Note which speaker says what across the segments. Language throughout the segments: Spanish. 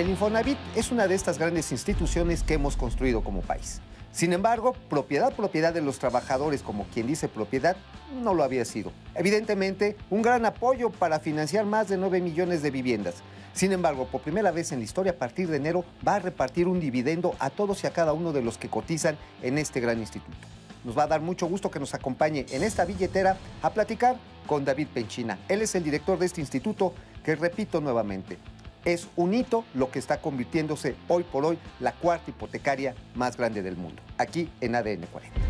Speaker 1: El Infonavit es una de estas grandes instituciones que hemos construido como país. Sin embargo, propiedad, propiedad de los trabajadores, como quien dice propiedad, no lo había sido. Evidentemente, un gran apoyo para financiar más de 9 millones de viviendas. Sin embargo, por primera vez en la historia, a partir de enero, va a repartir un dividendo a todos y a cada uno de los que cotizan en este gran instituto. Nos va a dar mucho gusto que nos acompañe en esta billetera a platicar con David Penchina. Él es el director de este instituto que, repito nuevamente, es un hito lo que está convirtiéndose hoy por hoy la cuarta hipotecaria más grande del mundo, aquí en ADN 40.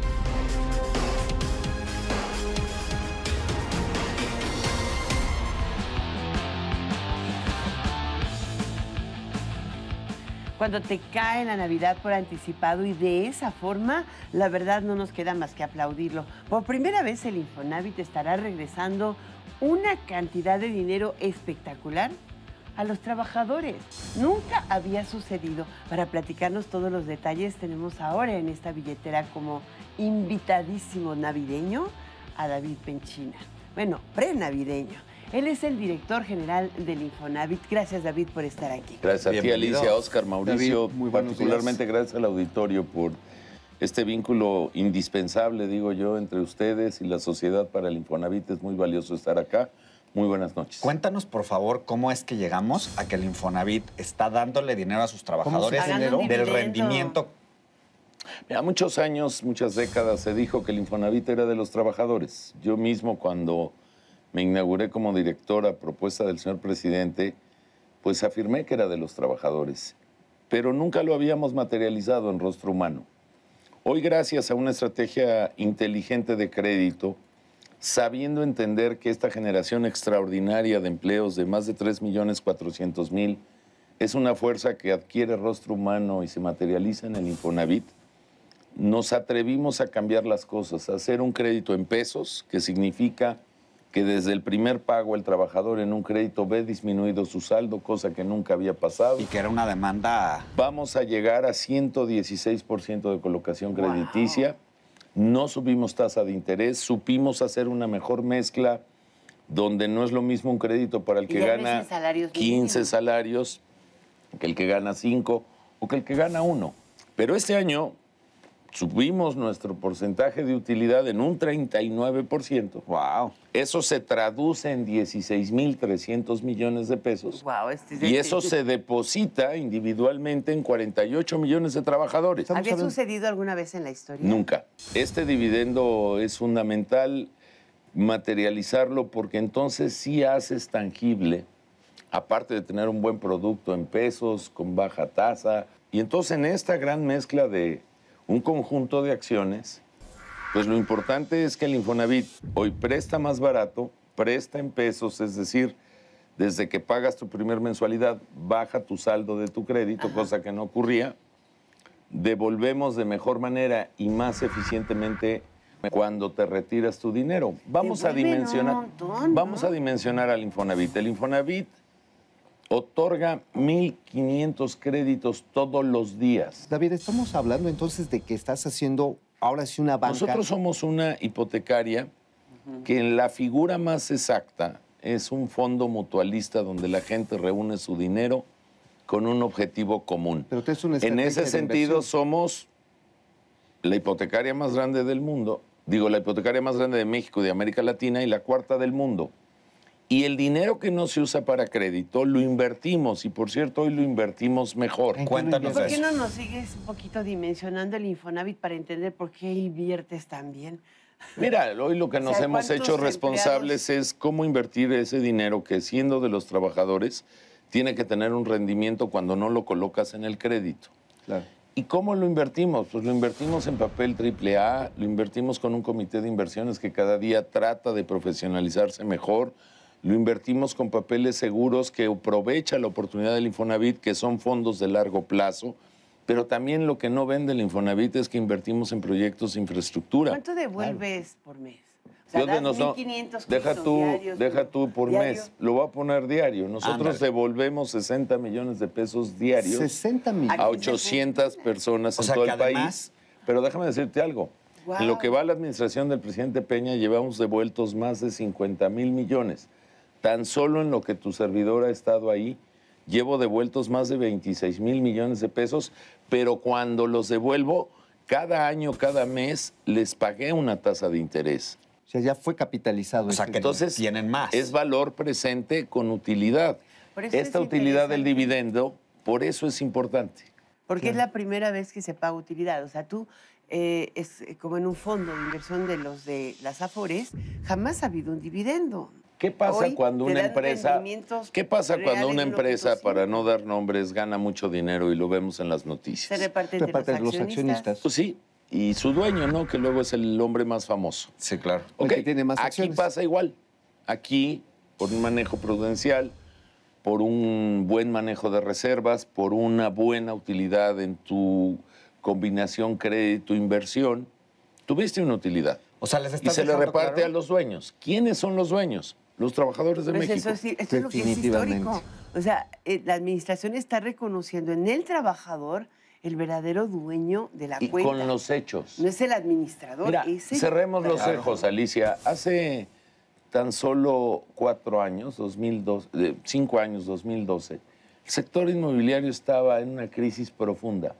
Speaker 2: cuando te cae la Navidad por anticipado y de esa forma, la verdad no nos queda más que aplaudirlo. Por primera vez el Infonavit estará regresando una cantidad de dinero espectacular a los trabajadores. Nunca había sucedido. Para platicarnos todos los detalles tenemos ahora en esta billetera como invitadísimo navideño a David Penchina. Bueno, pre-navideño. Él es el director general del Infonavit. Gracias, David, por estar aquí. Gracias a ti, Alicia, Oscar, Mauricio. muy particularmente
Speaker 3: gracias al auditorio por este vínculo indispensable, digo yo, entre ustedes y la sociedad para el Infonavit. Es muy valioso estar
Speaker 1: acá. Muy buenas noches. Cuéntanos, por favor, cómo es que llegamos a que el Infonavit está dándole dinero a sus trabajadores del rendimiento.
Speaker 3: Mira, muchos años, muchas décadas se dijo que el Infonavit era de los trabajadores. Yo mismo cuando me inauguré como director a propuesta del señor presidente, pues afirmé que era de los trabajadores, pero nunca lo habíamos materializado en rostro humano. Hoy, gracias a una estrategia inteligente de crédito, sabiendo entender que esta generación extraordinaria de empleos de más de 3.400.000 es una fuerza que adquiere rostro humano y se materializa en el Infonavit, nos atrevimos a cambiar las cosas, a hacer un crédito en pesos, que significa que desde el primer pago el trabajador en un crédito ve disminuido su saldo, cosa que nunca había pasado. Y que era una demanda... Vamos a llegar a 116% de colocación crediticia no subimos tasa de interés, supimos hacer una mejor mezcla donde no es lo mismo un crédito para el que gana 15 salarios que el que gana 5 o que el que gana 1. Pero este año subimos nuestro porcentaje de utilidad en un 39%. ¡Wow! Eso se traduce en 16.300 millones de pesos. ¡Wow! y eso se deposita individualmente en 48 millones de trabajadores. ¿Había
Speaker 2: sucedido alguna vez en la historia?
Speaker 3: Nunca. Este dividendo es fundamental materializarlo porque entonces sí haces tangible, aparte de tener un buen producto en pesos, con baja tasa. Y entonces en esta gran mezcla de un conjunto de acciones, pues lo importante es que el Infonavit hoy presta más barato, presta en pesos, es decir, desde que pagas tu primer mensualidad, baja tu saldo de tu crédito, cosa que no ocurría. Devolvemos de mejor manera y más eficientemente cuando te retiras tu dinero. Vamos a dimensionar. Vamos a dimensionar al Infonavit. El Infonavit otorga 1.500 créditos todos los días.
Speaker 1: David, estamos hablando entonces de que estás haciendo ahora sí una banca. Nosotros
Speaker 3: somos una hipotecaria que en la figura más exacta es un fondo mutualista donde la gente reúne su dinero con un objetivo común. Pero
Speaker 1: en ese sentido
Speaker 3: somos la hipotecaria más grande del mundo, digo la hipotecaria más grande de México y de América Latina y la cuarta del mundo. Y el dinero que no se usa para crédito lo invertimos y por cierto hoy lo invertimos mejor. Cuéntanos ¿Por qué no
Speaker 2: nos sigues un poquito dimensionando el Infonavit para entender por qué inviertes tan bien?
Speaker 3: Mira, hoy lo que nos hemos hecho responsables es cómo invertir ese dinero que siendo de los trabajadores tiene que tener un rendimiento cuando no lo colocas en el crédito. Claro. ¿Y cómo lo invertimos? Pues lo invertimos en papel AAA, lo invertimos con un comité de inversiones que cada día trata de profesionalizarse mejor lo invertimos con papeles seguros que aprovecha la oportunidad del Infonavit, que son fondos de largo plazo, pero también lo que no vende el Infonavit es que invertimos en proyectos de infraestructura. ¿Cuánto
Speaker 2: devuelves por mes? O sea, das deja tú, deja tú por mes.
Speaker 3: Lo voy a poner diario. Nosotros devolvemos 60 millones de pesos diarios 60 a 800 personas en todo el país. Pero déjame decirte algo. En lo que va a la administración del presidente Peña, llevamos devueltos más de 50 mil millones. Tan solo en lo que tu servidor ha estado ahí, llevo devueltos más de 26 mil millones de pesos, pero cuando los devuelvo, cada año, cada mes, les pagué una tasa de interés. O sea, ya fue capitalizado. O este entonces tienen más. Es valor presente con utilidad.
Speaker 2: Esta utilidad del
Speaker 3: dividendo, por eso es importante.
Speaker 2: Porque es la primera vez que se paga utilidad. O sea, tú eh, es como en un fondo de inversión de los de las Afores, jamás ha habido un dividendo.
Speaker 3: ¿Qué pasa cuando una empresa, qué pasa cuando una empresa, para no dar nombres, gana mucho dinero y lo vemos en las noticias? Se reparte entre los, accionistas. Pues sí, y su dueño, ¿no? Que luego es el hombre más famoso. Sí, claro. tiene más Aquí pasa igual. Aquí, por un manejo prudencial, por un buen manejo de reservas, por una buena utilidad en tu combinación crédito-inversión, tuviste una utilidad. O sea, les está y se le reparte a los dueños. ¿Quiénes son los dueños? los trabajadores de pues México. Eso, es lo que es histórico.
Speaker 2: O sea, eh, la administración está reconociendo en el trabajador el verdadero dueño de la y con
Speaker 3: los hechos.
Speaker 2: No es el administrador, Mira, Cerremos los ojos,
Speaker 3: Alicia. Hace tan solo cuatro años, cinco años, 2012, el sector inmobiliario estaba en una crisis profunda.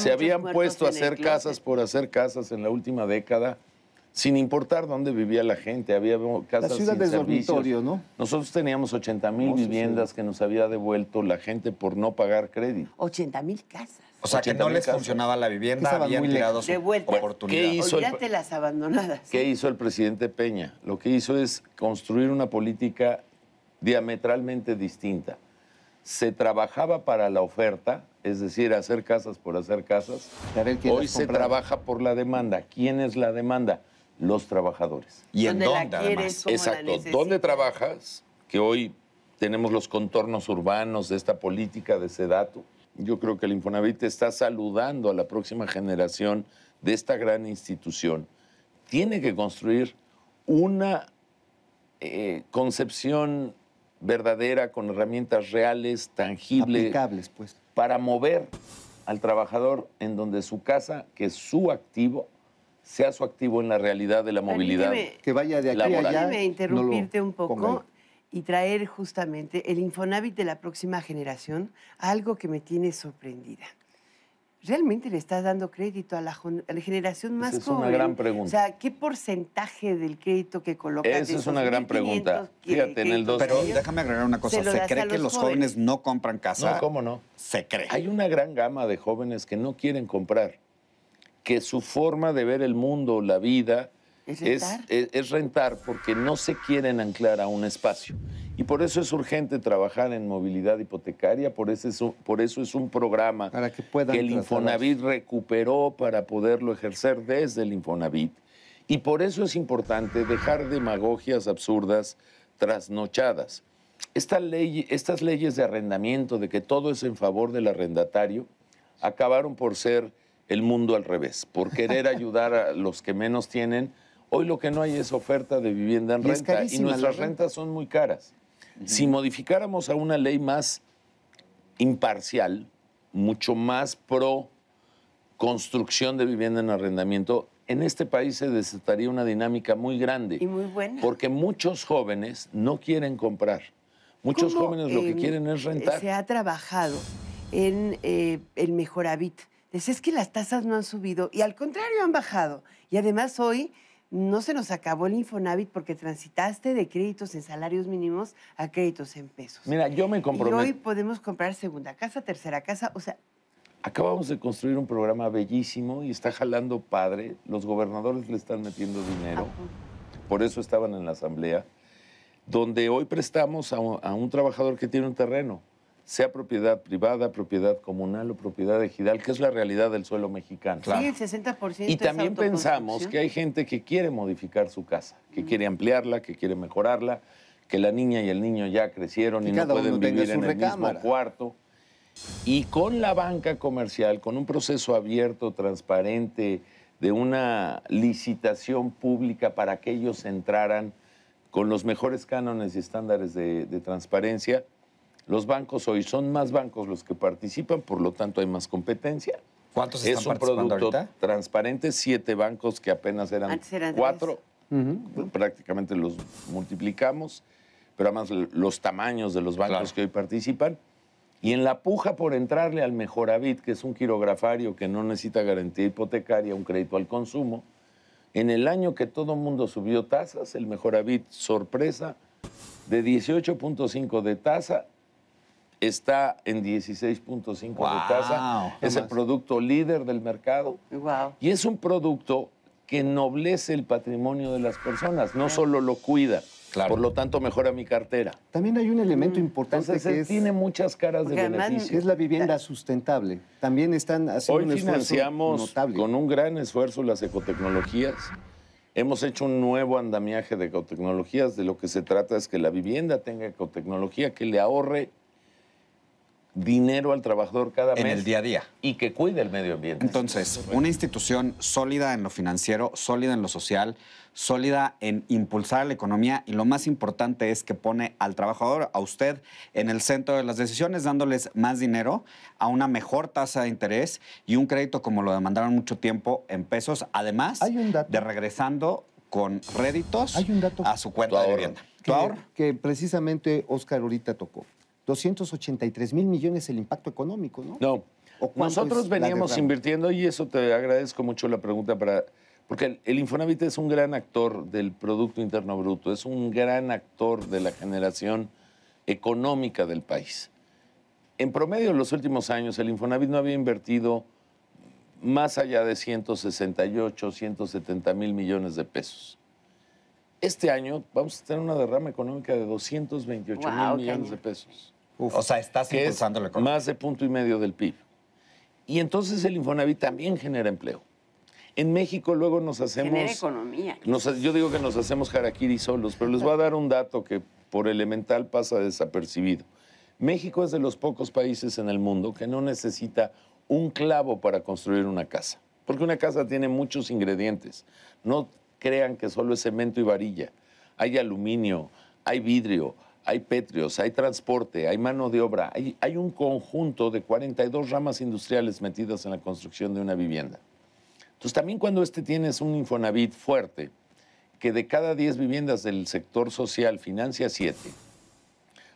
Speaker 2: Se habían puesto a hacer casas
Speaker 3: por hacer casas en la última década sin importar dónde vivía la gente. Había casas la ciudad ¿no? Nosotros teníamos 80 mil viviendas que nos había devuelto la gente por no pagar crédito.
Speaker 2: 80 mil casas. O sea, que no les
Speaker 3: funcionaba la vivienda, habían vuelta. su oportunidad. ¿Qué hizo las
Speaker 2: abandonadas.
Speaker 3: ¿Qué hizo el presidente Peña? Lo que hizo es construir una política diametralmente distinta. Se trabajaba para la oferta, es decir, hacer casas por hacer casas. Hoy se trabaja por la demanda. ¿Quién es la demanda? los trabajadores. ¿Y en dónde, además? Exacto. ¿Dónde trabajas? Que hoy tenemos los contornos urbanos de esta política de ese dato. Yo creo que el Infonavit está saludando a la próxima generación de esta gran institución. Tiene que construir una eh, concepción verdadera con herramientas reales, tangibles. pues. Para mover al trabajador en donde su casa, que es su activo, sea su activo en la realidad de la movilidad. que vaya de aquí a allá. interrumpirte un poco
Speaker 2: y traer justamente el Infonavit de la próxima generación, algo que me tiene sorprendida. ¿Realmente le estás dando crédito a la, generación más Esa es joven? una gran pregunta. O sea, ¿qué porcentaje del crédito que colocas? Esa es una gran pregunta.
Speaker 1: Fíjate, en el 2 Pero déjame agregar una cosa. Se, cree que los jóvenes. no compran casa. No, ¿cómo no?
Speaker 3: Se cree. Hay una gran gama de jóvenes que no quieren comprar que su forma de ver el mundo, la vida, ¿Es rentar? porque no se quieren anclar a un espacio. Y por eso es urgente trabajar en movilidad hipotecaria, por eso es un, programa para que, el Infonavit recuperó para poderlo ejercer desde el Infonavit. Y por eso es importante dejar demagogias absurdas trasnochadas. estas leyes de arrendamiento, de que todo es en favor del arrendatario, acabaron por ser el mundo al revés, por querer ayudar a los que menos tienen. Hoy lo que no hay es oferta de vivienda en renta y nuestras rentas son muy caras. Si modificáramos a una ley más imparcial, mucho más pro construcción de vivienda en arrendamiento, en este país se desataría una dinámica muy grande. Y muy buena. Porque muchos jóvenes no quieren comprar. Muchos jóvenes lo que em, quieren es rentar. Se
Speaker 2: ha trabajado en eh, el Mejoravit es que las tasas no han subido y al contrario han bajado. Y además hoy no se nos acabó el Infonavit porque transitaste de créditos en salarios mínimos a créditos en pesos.
Speaker 3: Mira, yo me comprometo. Y hoy
Speaker 2: podemos comprar segunda casa, tercera casa, o sea...
Speaker 3: Acabamos de construir un programa bellísimo y está jalando padre. Los gobernadores le están metiendo dinero. Por eso estaban en la asamblea, donde hoy prestamos a un trabajador que tiene un terreno sea propiedad privada, propiedad comunal o propiedad ejidal, que es la realidad del suelo mexicano. Sí, el
Speaker 2: 60%. Y también
Speaker 3: pensamos que hay gente que quiere modificar su casa, que quiere ampliarla, que quiere mejorarla, que la niña y el niño ya crecieron y, no pueden vivir en el mismo cuarto. Y con la banca comercial, con un proceso abierto, transparente, de una licitación pública para que ellos entraran con los mejores cánones y estándares de transparencia, los bancos hoy son más bancos los que participan, por lo tanto hay más competencia. ¿Cuántos están Es un producto transparente, siete bancos que apenas eran, cuatro, prácticamente los multiplicamos, pero además los tamaños de los bancos que hoy participan. Y en la puja por entrarle al Mejoravit, que es un quirografario que no necesita garantía hipotecaria, un crédito al consumo, en el año que todo mundo subió tasas, el Mejoravit, sorpresa, de 18.5 de tasa está en 16.5 de casa. Es el producto líder del mercado. Y es un producto que noblece el patrimonio de las personas, no solo lo cuida. Por lo tanto, mejora mi cartera.
Speaker 1: También hay un elemento mm. importante que tiene muchas caras de beneficio. Es la vivienda ah. sustentable. También están haciendo un financiamos notable.
Speaker 3: con un gran esfuerzo las ecotecnologías. Hemos hecho un nuevo andamiaje de ecotecnologías. De lo que se trata es que la vivienda tenga ecotecnología que le ahorre dinero al trabajador cada mes. En el día a día. Y que cuide el medio
Speaker 1: ambiente. Entonces, una institución sólida en lo financiero, sólida en lo social, sólida en impulsar la economía y lo más importante es que pone al trabajador, a usted, en el centro de las decisiones, dándoles más dinero, a una mejor tasa de interés y un crédito como lo demandaron mucho tiempo en pesos, además de regresando con réditos a su cuenta de vivienda. Que, que precisamente Oscar ahorita tocó. 283 mil millones el impacto económico, ¿no?
Speaker 3: No. no Nosotros veníamos invirtiendo y eso te agradezco mucho la pregunta para... Porque el, Infonavit es un gran actor del Producto Interno Bruto, es un gran actor de la generación económica del país. En promedio, en los últimos años, el Infonavit no había invertido más allá de 168, 170 mil millones de pesos. Este año vamos a tener una derrama económica de 228 mil millones de pesos o sea, estás impulsando la economía. Más de punto y medio del PIB. Y entonces el Infonavit también genera empleo. En México luego nos hacemos.
Speaker 2: economía.
Speaker 3: yo digo que nos hacemos jarakiri solos, pero les voy a dar un dato que por elemental pasa desapercibido. México es de los pocos países en el mundo que no necesita un clavo para construir una casa. Porque una casa tiene muchos ingredientes. No crean que solo es cemento y varilla. Hay aluminio, hay vidrio, hay petrios, hay transporte, hay mano de obra, hay, un conjunto de 42 ramas industriales metidas en la construcción de una vivienda. Entonces también cuando este tienes un Infonavit fuerte, que de cada 10 viviendas del sector social financia 7,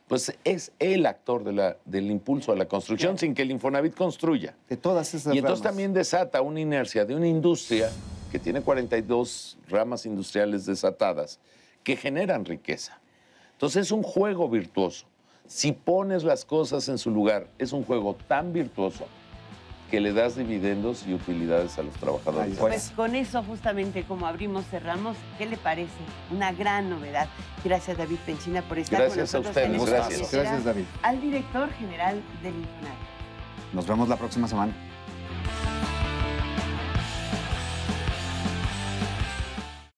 Speaker 3: pues es el actor del impulso a la construcción sin que el Infonavit construya. De todas esas Y entonces también desata una inercia de una industria que tiene 42 ramas industriales desatadas que generan riqueza. Entonces es un juego virtuoso. Si pones las cosas en su lugar, es un juego tan virtuoso que le das dividendos y utilidades a los trabajadores. Pues, pues
Speaker 2: con eso justamente como abrimos, cerramos, ¿qué le parece? Una gran novedad. Gracias David Penchina por estar gracias con nosotros. A usted gracias a Gracias David. Al director general del INFONAR.
Speaker 1: Nos vemos la próxima semana.